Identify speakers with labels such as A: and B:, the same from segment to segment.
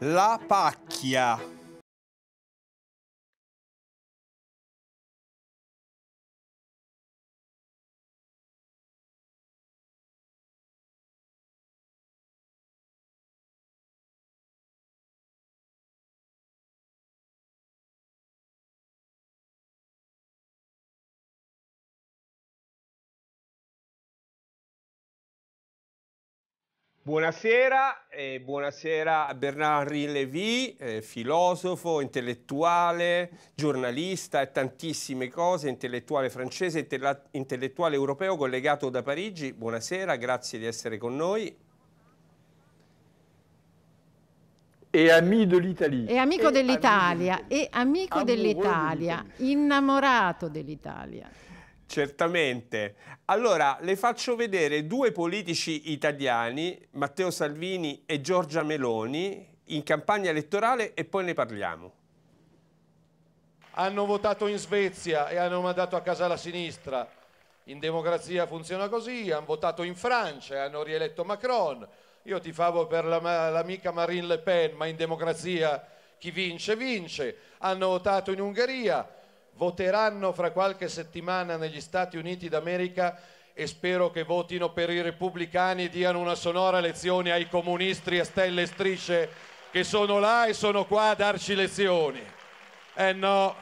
A: La pacchia. Buonasera, eh, buonasera a Bernard-Henri Lévy, eh, filosofo, intellettuale, giornalista e tantissime cose, intellettuale francese, intellettuale europeo collegato da Parigi. Buonasera, grazie di essere con noi. E amico dell'Italia. E
B: amico dell'Italia, e amico dell'Italia, innamorato dell'Italia.
A: Certamente. Allora, le faccio vedere due politici italiani, Matteo Salvini e Giorgia Meloni, in campagna elettorale e poi ne parliamo. Hanno votato in Svezia e hanno mandato a casa la sinistra. In democrazia funziona così, hanno votato in Francia e hanno rieletto Macron. Io ti favo per l'amica Marine Le Pen, ma in democrazia chi vince vince. Hanno votato in Ungheria voteranno fra qualche settimana negli Stati Uniti d'America e spero che votino per i repubblicani e diano una sonora lezione ai comunisti a stelle e strisce che sono là e sono qua a darci lezioni. Eh no,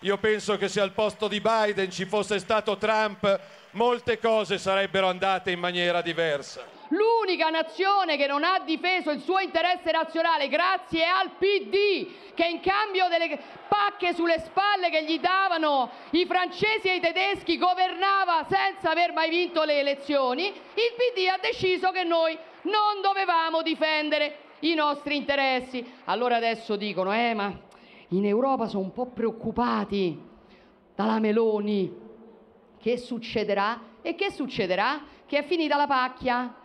A: io penso che se al posto di Biden ci fosse stato Trump, molte cose sarebbero andate in maniera diversa
B: l'unica nazione che non ha difeso il suo interesse nazionale grazie al PD che in cambio delle pacche sulle spalle che gli davano i francesi e i tedeschi governava senza aver mai vinto le elezioni, il PD ha deciso che noi non dovevamo difendere i nostri interessi. Allora adesso dicono, eh ma in Europa sono un po' preoccupati dalla Meloni, che succederà? E che succederà? Che è finita la pacchia.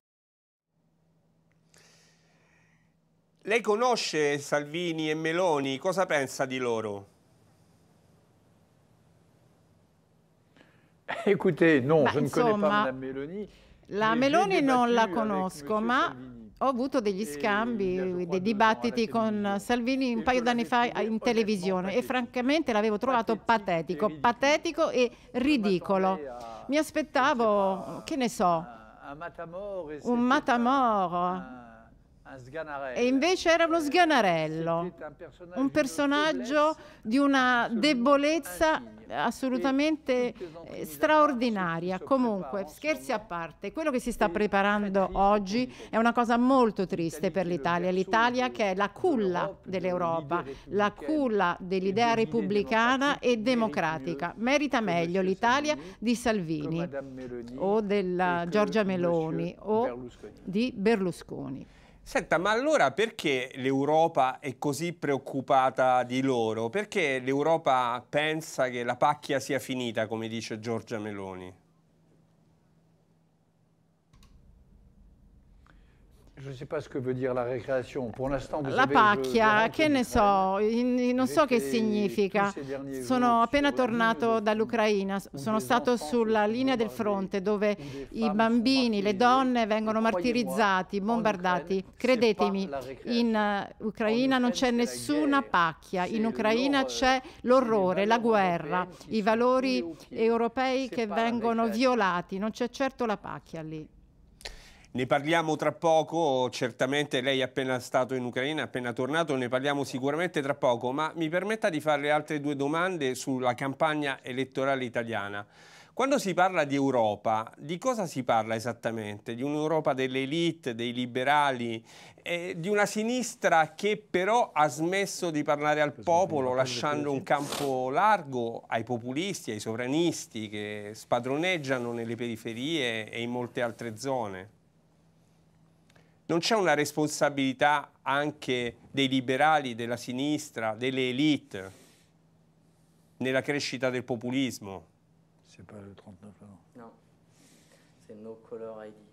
A: Lei conosce Salvini e Meloni, cosa pensa di loro? Écoutez, eh, non, Ma je insomma, ne pas Meloni.
B: La Meloni non la conosco, ma ho avuto degli scambi, dei dibattiti con Salvini un paio d'anni fa in televisione e francamente l'avevo trovato patetico, patetico e ridicolo. Mi aspettavo, che ne so, un matamoro e invece era uno sganarello, un personaggio di una debolezza assolutamente eh, straordinaria. Comunque, scherzi a parte, quello che si sta preparando oggi è una cosa molto triste per l'Italia. L'Italia che è la culla dell'Europa, la culla dell'idea repubblicana e democratica. Merita meglio l'Italia di Salvini o della Giorgia Meloni o di Berlusconi.
A: Senta, ma allora perché l'Europa è così preoccupata di loro? Perché l'Europa pensa che la pacchia sia finita, come dice Giorgia Meloni? Je ne sais pas ce che veut dire la récréation. Pour l'instant, la pacchia,
B: che ne so, non so che significa. Sono appena tornato dall'Ucraina, sono stato sulla linea del fronte dove i bambini, le donne vengono martirizzati, bombardati. Credetemi, in Ucraina non c'è nessuna pacchia, in Ucraina c'è l'orrore, la guerra, i valori europei che vengono violati, non c'è certo la pacchia lì.
A: Ne parliamo tra poco, certamente lei è appena stato in Ucraina, è appena tornato, ne parliamo sicuramente tra poco, ma mi permetta di farle altre due domande sulla campagna elettorale italiana. Quando si parla di Europa, di cosa si parla esattamente? Di un'Europa delle elite, dei liberali, eh, di una sinistra che però ha smesso di parlare al popolo lasciando un campo largo ai populisti, ai sovranisti che spadroneggiano nelle periferie e in molte altre zone? non c'è una responsabilità anche dei liberali, della sinistra, delle elite nella crescita del populismo? C'est pas le 39 là. Non,
B: c'est No Color ID.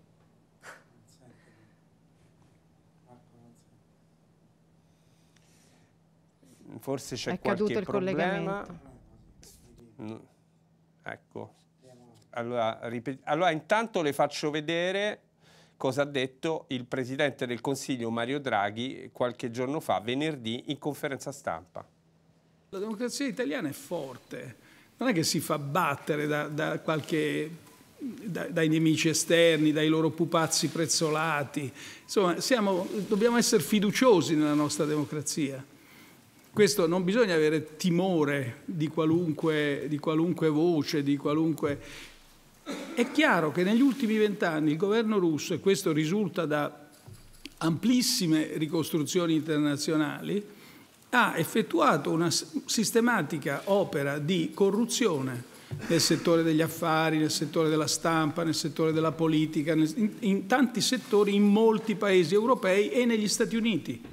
A: Forse c'è qualche problema. Ecco. Allora, allora, intanto le faccio vedere cosa ha detto il Presidente del Consiglio Mario Draghi qualche giorno fa, venerdì, in conferenza stampa. La democrazia italiana è forte, non è che si fa battere da, da qualche, da, dai nemici esterni, dai loro pupazzi prezzolati. Insomma, siamo, dobbiamo essere fiduciosi nella nostra democrazia. Questo non bisogna avere timore di qualunque, di qualunque voce, di qualunque è chiaro che negli ultimi vent'anni il governo russo, e questo risulta da amplissime ricostruzioni internazionali, ha effettuato una sistematica opera di corruzione nel settore degli affari, nel settore della stampa, nel settore della politica, in, tanti settori in molti paesi europei e negli Stati Uniti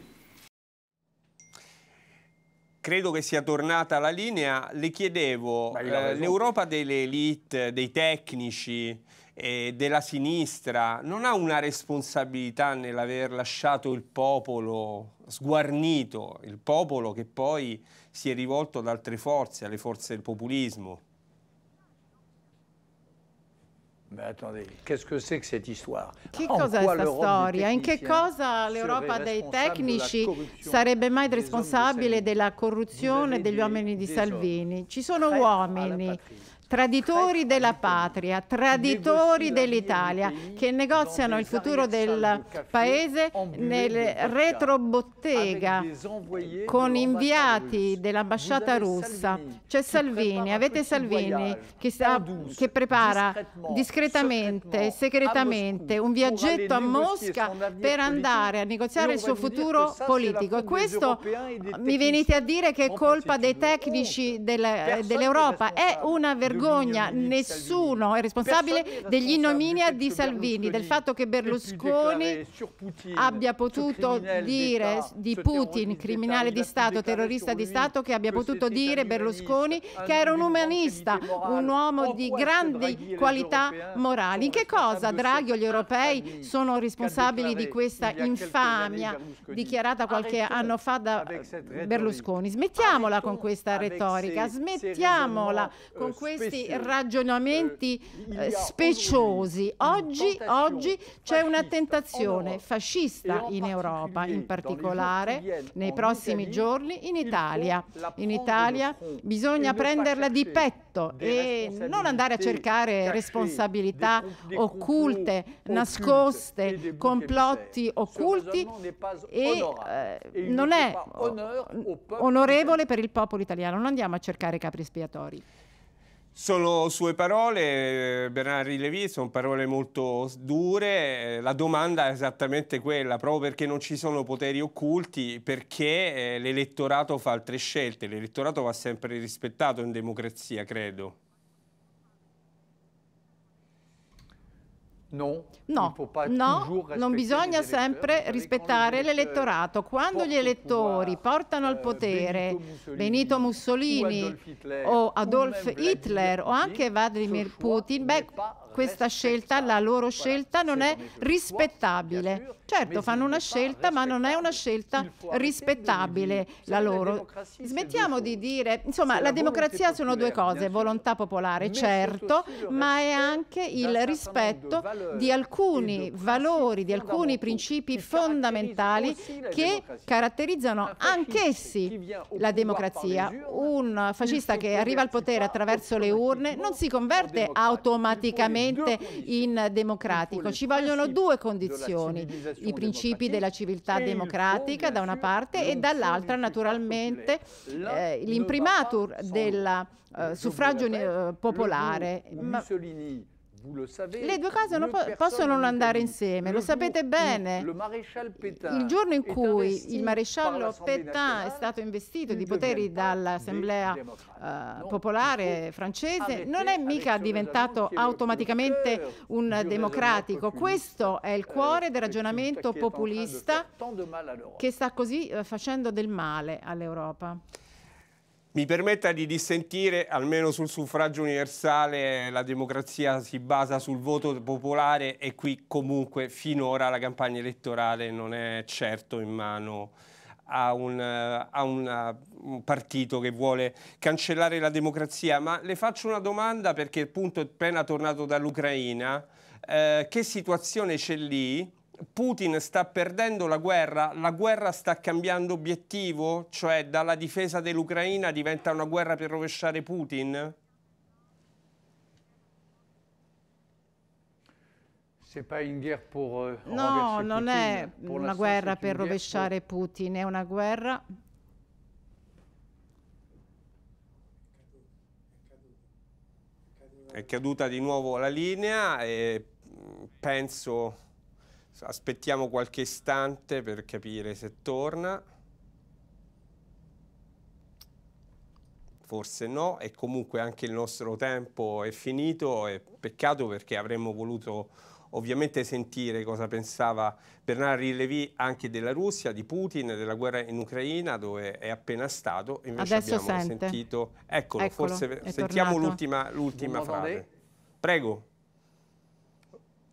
A: credo che sia tornata la linea, le chiedevo, eh, l'Europa delle elite, dei tecnici, eh, della sinistra, non ha una responsabilità nell'aver lasciato il popolo sguarnito, il popolo che poi si è rivolto ad altre forze, alle forze del populismo? Ma attendez, qu'est-ce que c'est que cette histoire?
B: Che è questa storia? In che cosa l'Europa dei tecnici sarebbe mai responsabile della corruzione degli uomini di Salvini? Ci sono uomini Traditori della patria, traditori dell'Italia, che negoziano il futuro del paese nel retrobottega con inviati dell'ambasciata russa. C'è Salvini, avete Salvini che, sta, che prepara discretamente, segretamente un viaggetto a Mosca per andare a negoziare il suo futuro politico. E questo mi venite a dire che è colpa dei tecnici dell'Europa, è una vergogna vergogna, nessuno è responsabile degli ignominia di Salvini, del fatto che Berlusconi abbia potuto dire di Putin, criminale di Stato, terrorista di Stato, che abbia potuto dire Berlusconi che era un umanista, boh, un uomo di grandi qualità eh? morali. In che cosa Draghi o gli europei sono responsabili di questa infamia dichiarata qualche anno fa da eh, Berlusconi? Smettiamola con questa retorica, smettiamola con questa eh, questi ragionamenti eh, eh speciosi. Oggi, oggi c'è una tentazione fascista in Europa, in particolare nei prossimi giorni in Italia. In Italia bisogna prenderla di petto e non andare a cercare responsabilità occulte, nascoste, complotti occulti e eh, non è eh, onorevole per il popolo italiano. Non andiamo a cercare capri espiatori.
A: Sono sue parole, Bernardi Rilevi, sono parole molto dure. Eh, la domanda è esattamente quella, proprio perché non ci sono poteri occulti, perché eh, l'elettorato fa altre scelte. L'elettorato va sempre rispettato in democrazia, credo.
B: No, no, non bisogna sempre rispettare euh, l'elettorato. Quando gli elettori portano al euh, potere Benito Mussolini o Adolf Hitler o anche Vladimir Putin, beh, questa scelta, la loro scelta non è rispettabile. Certo, fanno una scelta, ma non è una scelta rispettabile la loro. Smettiamo di dire, insomma, la democrazia sono due cose, volontà popolare, certo, ma è anche il rispetto di alcuni valori, di alcuni principi fondamentali che caratterizzano anch'essi la democrazia. Un fascista che arriva al potere attraverso le urne non si converte automaticamente totalmente in democratico. Ci vogliono eh due condizioni, i principi della civiltà democratica da una parte e dall'altra naturalmente eh, l'imprimatur del eh, eh, suffragio eh, popolare. Ma,
A: savez, le due cose non po possono non andare
B: insieme, lo sapete bene.
A: Il giorno in
B: cui il maresciallo Pétain è stato investito di poteri dall'Assemblea uh, eh, Popolare francese, non è mica diventato automaticamente un democratico. Questo è il euh, cuore del ragionamento populista che sta così eh, facendo del male all'Europa
A: mi permetta di dissentire, almeno sul suffragio universale la democrazia si basa sul voto popolare e qui comunque finora la campagna elettorale non è certo in mano a, un, a una, un, partito che vuole cancellare la democrazia. Ma le faccio una domanda perché appunto è appena tornato dall'Ucraina, eh, che situazione c'è lì? Putin sta perdendo la guerra, la guerra sta cambiando obiettivo, cioè dalla difesa dell'Ucraina diventa una guerra per rovesciare Putin? Se euh, No, non è una guerra per rovesciare
B: Putin, è una guerra
A: È caduta di nuovo la linea e mm, penso Aspettiamo qualche istante per capire se torna. Forse no, e comunque anche il nostro tempo è finito e peccato perché avremmo voluto ovviamente sentire cosa pensava Bernard Rilevi anche della Russia, di Putin, della guerra in Ucraina dove è appena stato, invece Adesso abbiamo sente. sentito... Eccolo, Eccolo forse sentiamo l'ultima frase. Prego.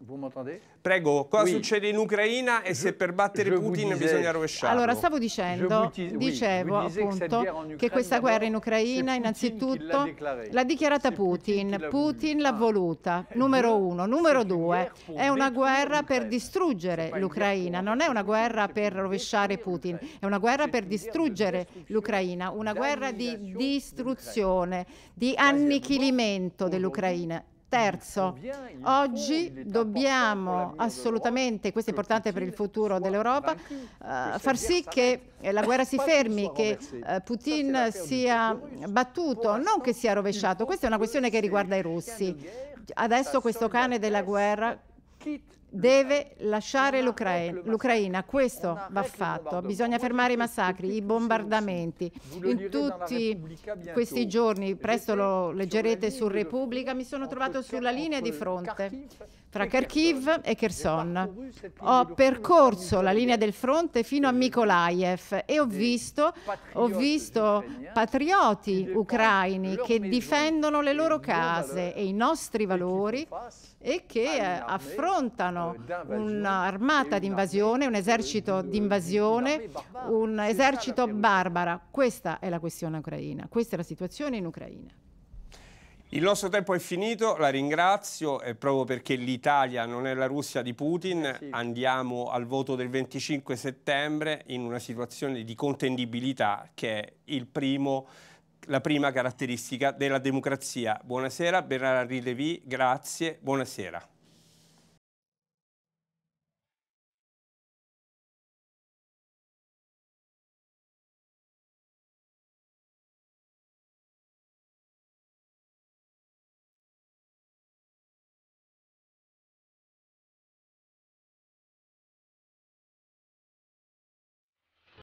A: Vous m'entendez? Prego, cosa oui. succede in Ucraina e je, se per battere Putin disais, bisogna rovesciarlo? Allora, stavo dicendo, dis, dicevo
B: oui, appunto che, che questa guerra in Ucraina innanzitutto l'ha dichiarata Putin, Putin l'ha ah. voluta, eh, numero uno. Numero due, è una guerra per distruggere l'Ucraina, non è una guerra per rovesciare Putin, è una guerra per distruggere l'Ucraina, una guerra di distruzione, di annichilimento dell'Ucraina. Terzo, oggi dobbiamo assolutamente, questo è importante per il futuro dell'Europa, uh, far sì che la guerra si fermi, che eh, Putin sia battuto, non che sia rovesciato. Questa è una questione che riguarda i russi. Adesso questo cane della guerra deve lasciare ecco, l'Ucraina. Ecco l'Ucraina. Questo va ecco fatto. Bisogna fermare i massacri, i bombardamenti. In tutti questi giorni, presto lo leggerete su Repubblica, mi sono trovato sulla linea di fronte tra Kharkiv e Kherson. Ho percorso la linea del fronte fino a Mykolaiv e ho visto, ho visto patrioti ucraini che difendono le loro case e i nostri valori e che eh, affrontano un'armata d'invasione, un esercito d'invasione, un esercito barbara. Questa è la questione ucraina, questa è la situazione in Ucraina.
A: Il nostro tempo è finito, la ringrazio e eh, proprio perché l'Italia non è la Russia di Putin, eh, andiamo al voto del 25 settembre in una situazione di contendibilità che è il primo la prima caratteristica della democrazia. Buonasera, Bernard Rilevi, grazie, buonasera.